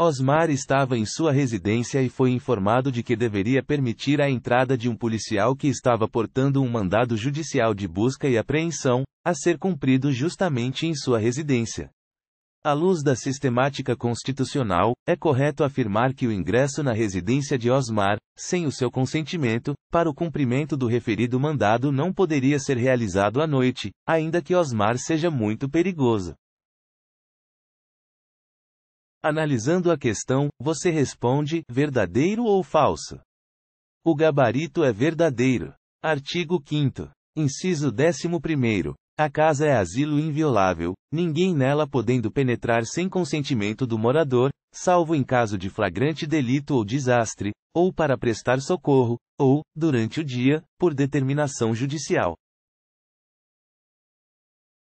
Osmar estava em sua residência e foi informado de que deveria permitir a entrada de um policial que estava portando um mandado judicial de busca e apreensão, a ser cumprido justamente em sua residência. À luz da sistemática constitucional, é correto afirmar que o ingresso na residência de Osmar, sem o seu consentimento, para o cumprimento do referido mandado não poderia ser realizado à noite, ainda que Osmar seja muito perigoso. Analisando a questão, você responde: verdadeiro ou falso? O gabarito é verdadeiro. Artigo 5. Inciso 11. A casa é asilo inviolável, ninguém nela podendo penetrar sem consentimento do morador, salvo em caso de flagrante delito ou desastre, ou para prestar socorro, ou, durante o dia, por determinação judicial.